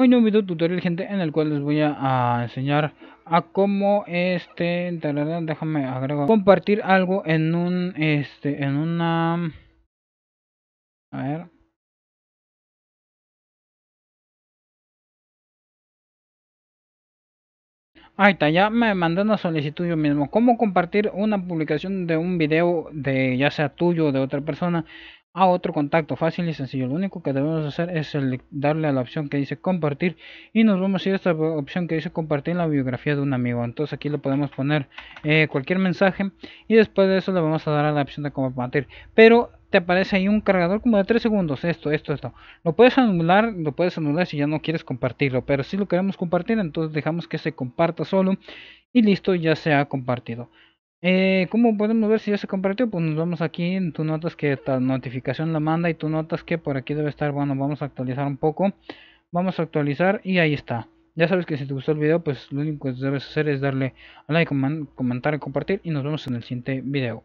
Hoy un video tutorial gente en el cual les voy a, enseñar a cómo este déjame agregar compartir algo en un este en una a ver Ahí está, ya me mandé una solicitud yo mismo. ¿Cómo compartir una publicación de un video de ya sea tuyo de otra persona a otro contacto. Fácil y sencillo. Lo único que debemos hacer es darle a la opción que dice compartir. Y nos vamos a ir a esta opción que dice compartir la biografía de un amigo. Entonces aquí le podemos poner eh, cualquier mensaje. Y después de eso le vamos a dar a la opción de compartir. Pero te aparece ahí un cargador como de 3 segundos. Esto, esto, esto. Lo puedes anular, lo puedes anular si ya no quieres compartirlo. Pero si lo queremos compartir, entonces dejamos que se comparta solo. Y listo, ya se ha compartido. Eh, ¿Cómo podemos ver si ya se compartió? Pues nos vamos aquí, tú notas que esta notificación la manda y tú notas que por aquí debe estar, bueno, vamos a actualizar un poco. Vamos a actualizar y ahí está. Ya sabes que si te gustó el video, pues lo único que debes hacer es darle a like, comentar y compartir y nos vemos en el siguiente video.